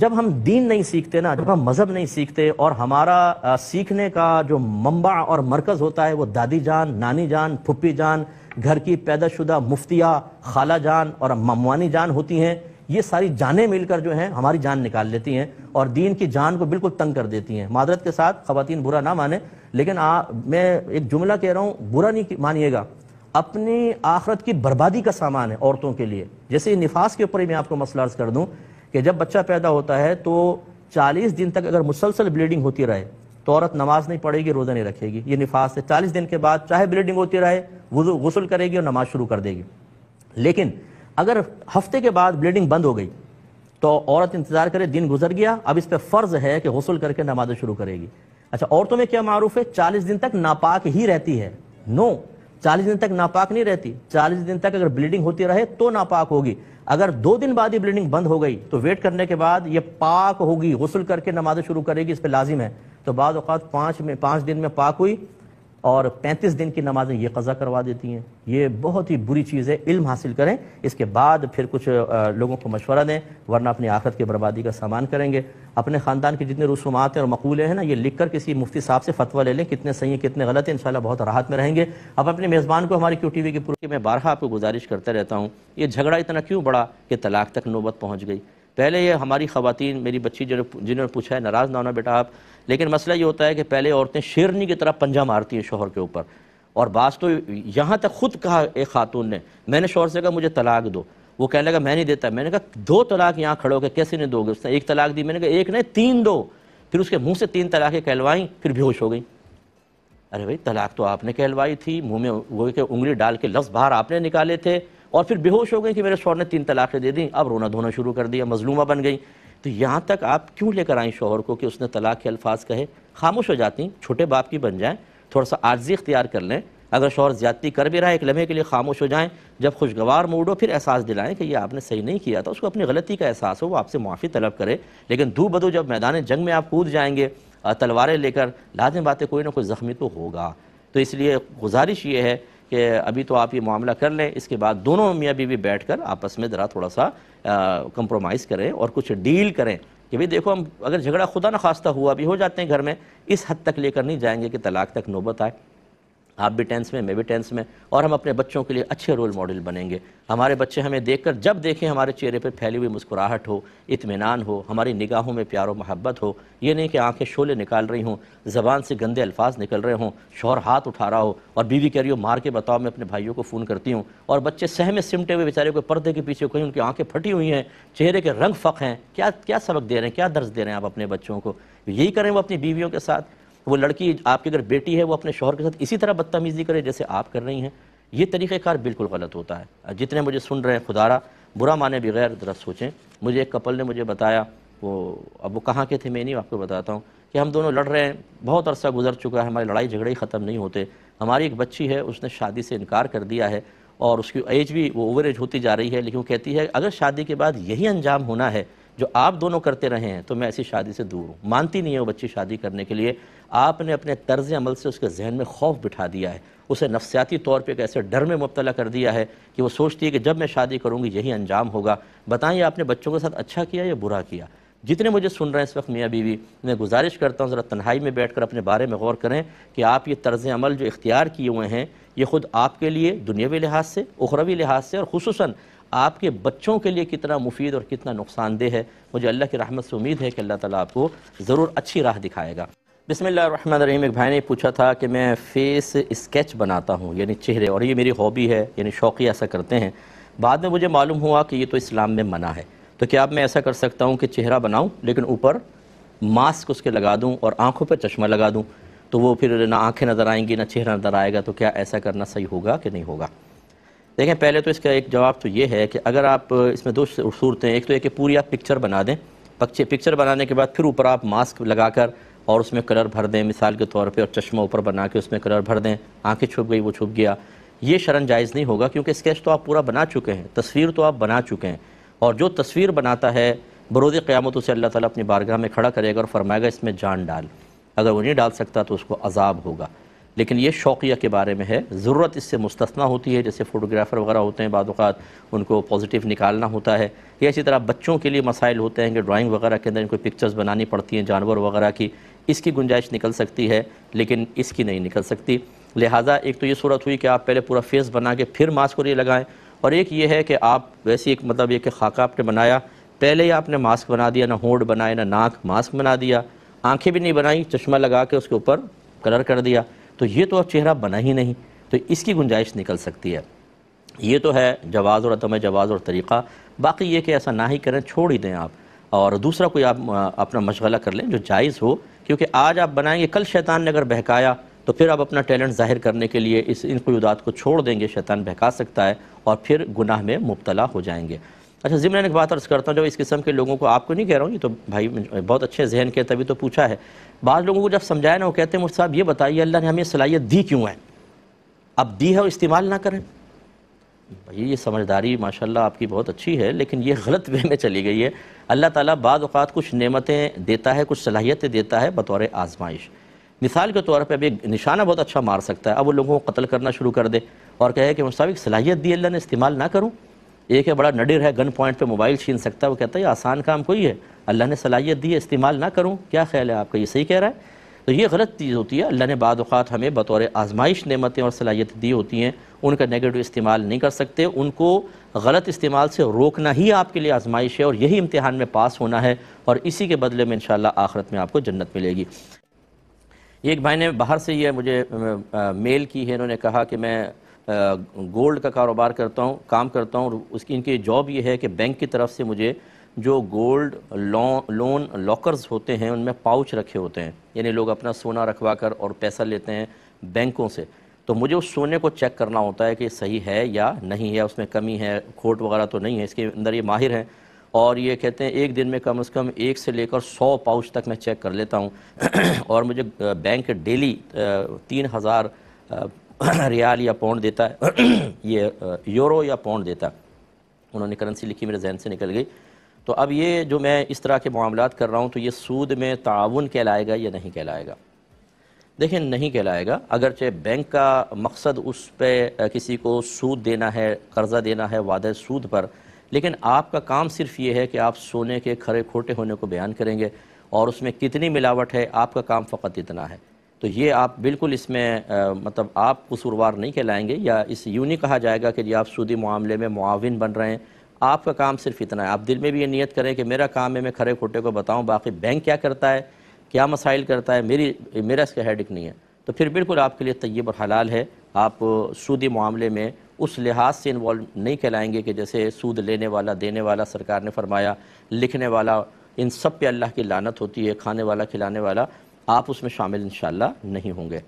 जब हम दीन नहीं सीखते ना जब हम मज़हब नहीं सीखते और हमारा आ, सीखने का जो मंबा और मरकज़ होता है वो दादी जान नानी जान फुप्पी जान घर की पैदाशुदा मुफ्तिया खाला जान और ममवानी जान होती हैं ये सारी जानें मिलकर जो हैं हमारी जान निकाल लेती हैं और दीन की जान को बिल्कुल तंग कर देती हैं मादरत के साथ खातन बुरा ना माने लेकिन आ, मैं एक जुमला कह रहा हूँ बुरा नहीं मानिएगा अपनी आखरत की बर्बादी का सामान है औरतों के लिए जैसे निफास के ऊपर ही मैं आपको मसला अर्ज कर दूँ कि जब बच्चा पैदा होता है तो 40 दिन तक अगर मुसलसल ब्लीडिंग होती रहे तो औरत नमाज नहीं पढ़ेगी रोज़ा नहीं रखेगी ये निफास है चालीस दिन के बाद चाहे ब्लीडिंग होती रहे गसल करेगी और नमाज शुरू कर देगी लेकिन अगर हफ्ते के बाद ब्लीडिंग बंद हो गई तो औरत इंतज़ार करे दिन गुजर गया अब इस पर फ़र्ज़ है कि गसल करके नमाज शुरू करेगी अच्छा औरतों में क्या मारूफ है चालीस दिन तक नापाक ही रहती है नो चालीस दिन तक नापाक नहीं रहती चालीस दिन तक अगर ब्लीडिंग होती रहे तो नापाक होगी अगर दो दिन बाद ये ब्लीडिंग बंद हो गई तो वेट करने के बाद ये पाक होगी गसल करके नमाज शुरू करेगी इस पर लाजिम है तो बाद अवत पाँच में पाँच दिन में पाक हुई और 35 दिन की नमाजें ये कज़ा करवा देती हैं ये बहुत ही बुरी चीज़ है इल्म हासिल करें इसके बाद फिर कुछ लोगों को मशवरा दें वरना अपनी आखत की बर्बादी का सामान करेंगे अपने ख़ानदान के जितने रसूमात हैं और मकूले हैं ना ये लिख कर किसी मुफ्ती साहब से फतवा ले लें कितने सही हैं कितने गलत हैं शाला बहुत राहत में रहेंगे अब अपने मेज़बान को हमारी क्यू टी वी की पूरी मैं बारह आपको गुजारिश करता रहता हूँ ये झगड़ा इतना क्यों बढ़ा कि तलाक तक नौबत पहुँच गई पहले ये हमारी ख़वातीन मेरी बच्ची जो जिन्होंने पूछा है नाराज़ ना होना बेटा आप लेकिन मसला ये होता है कि पहले औरतें शेरनी की तरह पंजा मारती हैं शोहर के ऊपर और बास तो यहाँ तक ख़ुद कहा एक खातून ने मैंने शोहर से कहा मुझे तलाक दो वो कहने लगा मैं नहीं देता मैंने कहा दो तलाक यहाँ खड़े होकर कैसे नहीं दोगे उसने एक तलाक दी मैंने कहा एक नहीं तीन दो फिर उसके मुँह से तीन तलाक़ें कहलवाई फिर बेहोश हो गई अरे भाई तलाक तो आपने कहलवाई थी मुँह में वो के उंगली डाल के लफ्ज़ बाहर आपने निकाले थे और फिर बेहोश हो गई कि मेरे शोहर ने तीन तलाक़ें दे दी अब रोना धोना शुरू कर दिया मजलूमा बन गई तो यहाँ तक आप क्यों लेकर आएँ शोहर को कि उसने तलाक़ के अल्फाज कहे खामोश हो जाती छोटे बाप की बन जाएँ थोड़ा सा आर्जी इख्तियार कर लें अगर शोहर ज्यादती कर भी रहा है एक लम्हे के लिए खामोश हो जाएं जब खुशगवार मूड हो फिर एहसास दिलाएं कि ये आपने सही नहीं किया था उसको अपनी गलती का एहसास हो वो आपसे माफ़ी तलब करे लेकिन दू बदू जब मैदान जंग में आप कूद जाएंगे तलवारें लेकर लाजम बातें कोई ना कोई ज़ख्मी तो होगा तो इसलिए गुजारिश ये है कि अभी तो आप ये मामला कर लें इसके बाद दोनों मियाँ बीवी बैठ कर आपस में ज़रा थोड़ा सा कंप्रोमाइज़ करें और कुछ डील करें कि भाई देखो हम अगर झगड़ा खुदा न खास्ता हुआ भी हो जाते हैं घर में इस हद तक लेकर नहीं जाएंगे कि तलाक तक नौबत आए आप भी टेंस में मैं भी टेंस में और हम अपने बच्चों के लिए अच्छे रोल मॉडल बनेंगे हमारे बच्चे हमें देखकर जब देखें हमारे चेहरे पर फैली हुई मुस्कुराहट हो इतमान हो हमारी निगाहों में प्यार मोहब्बत हो ये नहीं कि आंखें शोले निकाल रही हों ज़बान से गंदे अल्फाज निकल रहे हों शोहर हाथ उठा रहा हो और बीवी कह रही हो मार के बताओ मैं अपने भाइयों को फ़ोन करती हूँ और बच्चे सहमे सिमटे हुए बेचारे को पर्दे के पीछे कहीं उनकी आँखें फटी हुई हैं चेहरे के रंग फ़क हैं क्या क्या सबक दे रहे हैं क्या दर्ज दे रहे हैं आप अपने बच्चों को यही करें वो अपनी बीवियों के साथ वो लड़की आपकी अगर बेटी है वो अपने शोहर के साथ इसी तरह बदतमीज़ी करे जैसे आप कर रही हैं ये तरीक़ेकार बिल्कुल गलत होता है जितने मुझे सुन रहे हैं खुदारा बुरा माने बगैर ज़रा सोचें मुझे एक कपल ने मुझे बताया वो अब वो कहाँ के थे मैं नहीं आपको बताता हूँ कि हम दोनों लड़ रहे हैं बहुत अरसा गुजर चुका है हमारी लड़ाई झगड़े ही ख़त्म नहीं होते हमारी एक बच्ची है उसने शादी से इनकार कर दिया है और उसकी एज भी वो ओवर एज होती जा रही है लेकिन वो कहती है अगर शादी के बाद यही अंजाम होना है जो आप दोनों करते रहे हैं तो मैं ऐसी शादी से दूर हूँ मानती नहीं है वो बच्ची शादी करने के लिए आपने अपने तर्ज अमल से उसके जहन में खौफ बिठा दिया है उसे नफसियाती तौर पर एक ऐसे डर में मुबतला कर दिया है कि वो सोचती है कि जब मैं शादी करूँगी यही अंजाम होगा बताएं आपने बच्चों के साथ अच्छा किया या बुरा किया जितने मुझे सुन रहे हैं इस वक्त मियाँ बीवी मैं गुजारिश करता हूँ ज़रा तन्हाई में बैठ कर अपने बारे में गौर करें कि आप ये तर्ज अमल जो इख्तियार किए हुए हैं ये ख़ुद आपके लिए दुनियावी लिहाज से उखरवी लिहाज से और खसूस आपके बच्चों के लिए कितना मुफीद और कितना नुकसानदेह है मुझे अल्लाह की रहमत से उम्मीद है कि अल्लाह ताला आपको ज़रूर अच्छी राह दिखाएगा रहीम एक भाई ने पूछा था कि मैं फेस स्केच बनाता हूँ यानी चेहरे और ये मेरी हॉबी है यानी शौक़ी ऐसा करते हैं बाद में मुझे मालूम हुआ कि ये तो इस्लाम में मना है तो क्या मैं ऐसा कर सकता हूँ कि चेहरा बनाऊँ लेकिन ऊपर मास्क उसके लगा दूँ और आँखों पर चश्मा लगा दूँ तो वो फिर ना आँखें नज़र आएंगी ना चेहरा नज़र आएगा तो क्या ऐसा करना सही होगा कि नहीं होगा देखें पहले तो इसका एक जवाब तो ये है कि अगर आप इसमें दो सूरतें एक तो एक पूरी आप पिक्चर बना दें पक्षे पिक्चर बनाने के बाद फिर ऊपर आप मास्क लगाकर और उसमें कलर भर दें मिसाल के तौर पे और चश्मा ऊपर बना के उसमें कलर भर दें आंखें छुप गई वो छुप गया ये शरण जायज़ नहीं होगा क्योंकि स्केच तो आप पूरा बना चुके हैं तस्वीर तो आप बना चुके हैं और जो तस्वीर बनाता है बरोज़ क़्यामत उसे अल्लाह ताला अपनी बारगाह में खड़ा करेगा और फरमाएगा इसमें जान डाल अगर वो नहीं डाल सकता तो उसको अजाब होगा लेकिन ये शौकिया के बारे में है ज़रूरत इससे मुस्तना होती है जैसे फ़ोटोग्राफ़र वगैरह होते हैं बाद उनको पॉजिटिव निकालना होता है या इसी तरह बच्चों के लिए मसाइल होते हैं कि ड्राइंग वगैरह के अंदर इनको पिक्चर्स बनानी पड़ती हैं जानवर वगैरह की इसकी गुंजाइश निकल सकती है लेकिन इसकी नहीं निकल सकती लिहाजा एक तो ये सूरत हुई कि आप पहले पूरा फेस बना के फिर मास्क और ये लगाएँ और एक ये है कि आप वैसे एक मतलब ये कि खाका आपने बनाया पहले ही आपने मास्क बना दिया ना होंड बनाए ना नाक मास्क बना दिया आँखें भी नहीं बनाई चश्मा लगा के उसके ऊपर कलर कर दिया तो ये तो अब चेहरा बना ही नहीं तो इसकी गुंजाइश निकल सकती है ये तो है जवाज़ और अदम जवाज़ और तरीक़ा बाकी ये कि ऐसा ना ही करें छोड़ ही दें आप और दूसरा कोई आप अपना मशगला कर लें जो जायज़ हो क्योंकि आज आप बनाएंगे कल शैतान ने अगर बहकाया तो फिर आप अपना टैलेंट ज़ाहिर करने के लिए इस इन क्यूदात को छोड़ देंगे शैतान बहका सकता है और फिर गुनाह में मुबतला हो जाएंगे अच्छा मैंने एक बात अर्ज़ करता हूँ जब इस किस्म के लोगों को आपको नहीं कह रहा हूँ ये तो भाई बहुत अच्छे जहन के तभी तो पूछा है बाद लोगों को जब समझाया ना वो कहते हैं मुझ साहब ये बताइए अल्लाह ने हमें सलाहियत दी क्यों है अब दी है और इस्तेमाल ना करें भाई ये समझदारी माशाल्लाह आपकी बहुत अच्छी है लेकिन ये गलत वे में चली गई है अल्लाह ताला बाद अवत कुछ नेमतें देता है कुछ सलाहियतें देता है बतौर आजमाइश मिसाल के तौर पर अब एक निशाना बहुत अच्छा मार सकता है अब वो लोगों को कत्ल करना शुरू कर दे और कहे कि मुस्ताबिक सलाहियत दी अल्लाह ने इस्तेमाल ना करूँ एक है बड़ा नडिर है गन पॉइंट पे मोबाइल छीन सकता है वो कहता है ये आसान काम कोई है अल्लाह ने सलाहियत दी है इस्तेमाल ना करूँ क्या ख्याल है आपका ये सही कह रहा है तो ये गलत चीज़ होती है अल्लाह ने बाद हमें बतौर आजमाइश नमतें और सलाहियत दी होती हैं उनका नेगेटिव इस्तेमाल नहीं कर सकते उनको गलत इस्तेमाल से रोकना ही आपके लिए आजमाइश है और यही इम्तहान में पास होना है और इसी के बदले में इन आखरत में आपको जन्नत मिलेगी एक भाई ने बाहर से ये मुझे मेल की है इन्होंने कहा कि मैं गोल्ड का कारोबार करता हूँ काम करता हूँ उसकी इनकी जॉब ये है कि बैंक की तरफ से मुझे जो गोल्ड लोन लॉकर्स होते हैं उनमें पाउच रखे होते हैं यानी लोग अपना सोना रखवा कर और पैसा लेते हैं बैंकों से तो मुझे उस सोने को चेक करना होता है कि सही है या नहीं है उसमें कमी है खोट वगैरह तो नहीं है इसके अंदर ये माहिर हैं और ये कहते हैं एक दिन में कम से कम एक से लेकर सौ पाउच तक मैं चेक कर लेता हूँ और मुझे बैंक डेली तीन हज़ार रियाल या पौंड देता है ये यूरो या पौंड देता है उन्होंने करेंसी लिखी मेरे जहन से निकल गई तो अब ये जो मैं इस तरह के मामला कर रहा हूँ तो ये सूद में ताउन कहलाएगा या नहीं कहलाएगा देखिए नहीं कहलाएगा अगरचे बैंक का मकसद उस पर किसी को सूद देना है कर्ज़ा देना है वादे सूद पर लेकिन आपका काम सिर्फ ये है कि आप सोने के खरे खोटे होने को बयान करेंगे और उसमें कितनी मिलावट है आपका काम फ़कत इतना है तो ये आप बिल्कुल इसमें आ, मतलब आप कसूरवार नहीं कहलाएंगे या इस यूँ नहीं कहा जाएगा कि जी आप सूदी मामले में मुआवन बन रहे हैं आपका काम सिर्फ इतना है आप दिल में भी ये नीयत करें कि मेरा काम है मैं खरे खोटे को बताऊं बाकी बैंक क्या करता है क्या मसाइल करता है मेरी मेरा इसका हेडिक नहीं है तो फिर बिल्कुल आपके लिए तयब और हलाल है आप सूदी मामले में उस लिहाज से इन्वॉल्व नहीं कहलाएंगे कि जैसे सूद लेने वाला देने वाला सरकार ने फरमाया लिखने वाला इन सब पे अल्लाह की लानत होती है खाने वाला खिलाने वाला आप उसमें शामिल इन नहीं होंगे